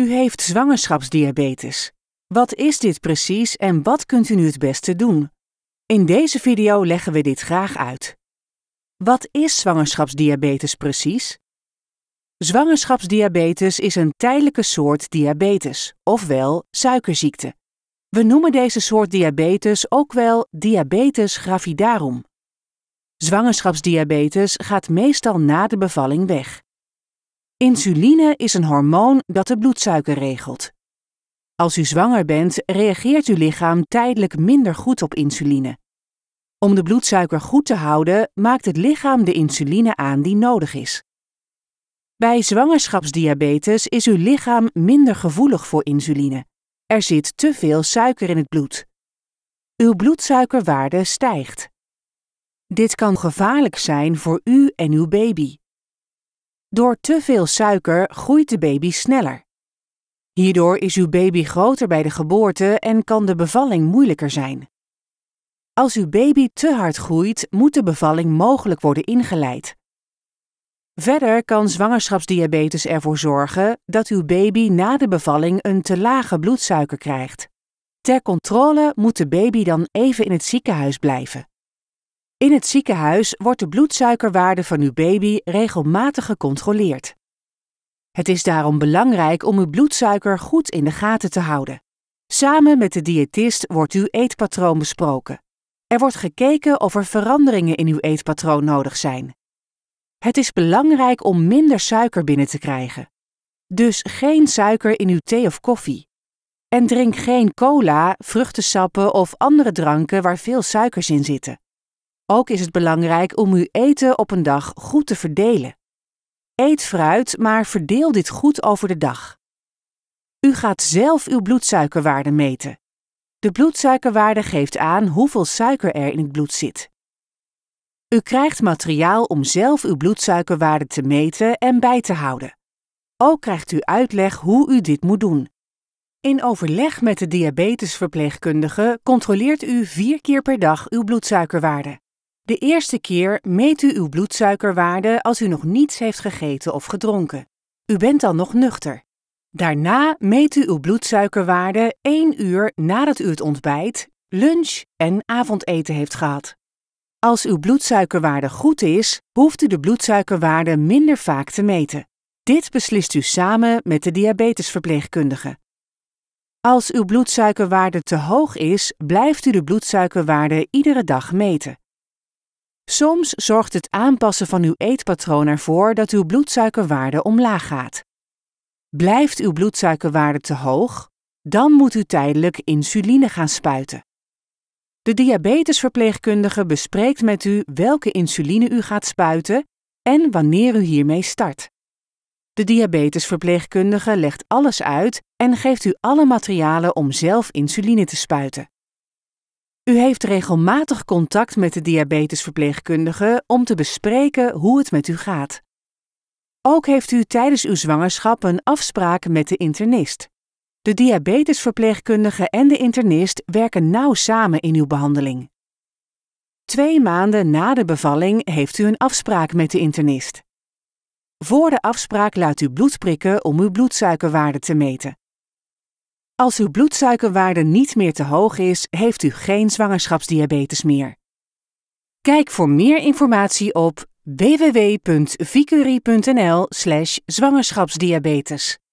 U heeft zwangerschapsdiabetes. Wat is dit precies en wat kunt u nu het beste doen? In deze video leggen we dit graag uit. Wat is zwangerschapsdiabetes precies? Zwangerschapsdiabetes is een tijdelijke soort diabetes, ofwel suikerziekte. We noemen deze soort diabetes ook wel diabetes gravidarum. Zwangerschapsdiabetes gaat meestal na de bevalling weg. Insuline is een hormoon dat de bloedsuiker regelt. Als u zwanger bent, reageert uw lichaam tijdelijk minder goed op insuline. Om de bloedsuiker goed te houden, maakt het lichaam de insuline aan die nodig is. Bij zwangerschapsdiabetes is uw lichaam minder gevoelig voor insuline. Er zit te veel suiker in het bloed. Uw bloedsuikerwaarde stijgt. Dit kan gevaarlijk zijn voor u en uw baby. Door te veel suiker groeit de baby sneller. Hierdoor is uw baby groter bij de geboorte en kan de bevalling moeilijker zijn. Als uw baby te hard groeit, moet de bevalling mogelijk worden ingeleid. Verder kan zwangerschapsdiabetes ervoor zorgen dat uw baby na de bevalling een te lage bloedsuiker krijgt. Ter controle moet de baby dan even in het ziekenhuis blijven. In het ziekenhuis wordt de bloedsuikerwaarde van uw baby regelmatig gecontroleerd. Het is daarom belangrijk om uw bloedsuiker goed in de gaten te houden. Samen met de diëtist wordt uw eetpatroon besproken. Er wordt gekeken of er veranderingen in uw eetpatroon nodig zijn. Het is belangrijk om minder suiker binnen te krijgen. Dus geen suiker in uw thee of koffie. En drink geen cola, vruchtensappen of andere dranken waar veel suikers in zitten. Ook is het belangrijk om uw eten op een dag goed te verdelen. Eet fruit, maar verdeel dit goed over de dag. U gaat zelf uw bloedsuikerwaarde meten. De bloedsuikerwaarde geeft aan hoeveel suiker er in het bloed zit. U krijgt materiaal om zelf uw bloedsuikerwaarde te meten en bij te houden. Ook krijgt u uitleg hoe u dit moet doen. In overleg met de diabetesverpleegkundige controleert u vier keer per dag uw bloedsuikerwaarde. De eerste keer meet u uw bloedsuikerwaarde als u nog niets heeft gegeten of gedronken. U bent dan nog nuchter. Daarna meet u uw bloedsuikerwaarde één uur nadat u het ontbijt, lunch en avondeten heeft gehad. Als uw bloedsuikerwaarde goed is, hoeft u de bloedsuikerwaarde minder vaak te meten. Dit beslist u samen met de diabetesverpleegkundige. Als uw bloedsuikerwaarde te hoog is, blijft u de bloedsuikerwaarde iedere dag meten. Soms zorgt het aanpassen van uw eetpatroon ervoor dat uw bloedsuikerwaarde omlaag gaat. Blijft uw bloedsuikerwaarde te hoog, dan moet u tijdelijk insuline gaan spuiten. De diabetesverpleegkundige bespreekt met u welke insuline u gaat spuiten en wanneer u hiermee start. De diabetesverpleegkundige legt alles uit en geeft u alle materialen om zelf insuline te spuiten. U heeft regelmatig contact met de diabetesverpleegkundige om te bespreken hoe het met u gaat. Ook heeft u tijdens uw zwangerschap een afspraak met de internist. De diabetesverpleegkundige en de internist werken nauw samen in uw behandeling. Twee maanden na de bevalling heeft u een afspraak met de internist. Voor de afspraak laat u bloed prikken om uw bloedsuikerwaarde te meten. Als uw bloedsuikerwaarde niet meer te hoog is, heeft u geen zwangerschapsdiabetes meer. Kijk voor meer informatie op www.vicurie.nl/zwangerschapsdiabetes.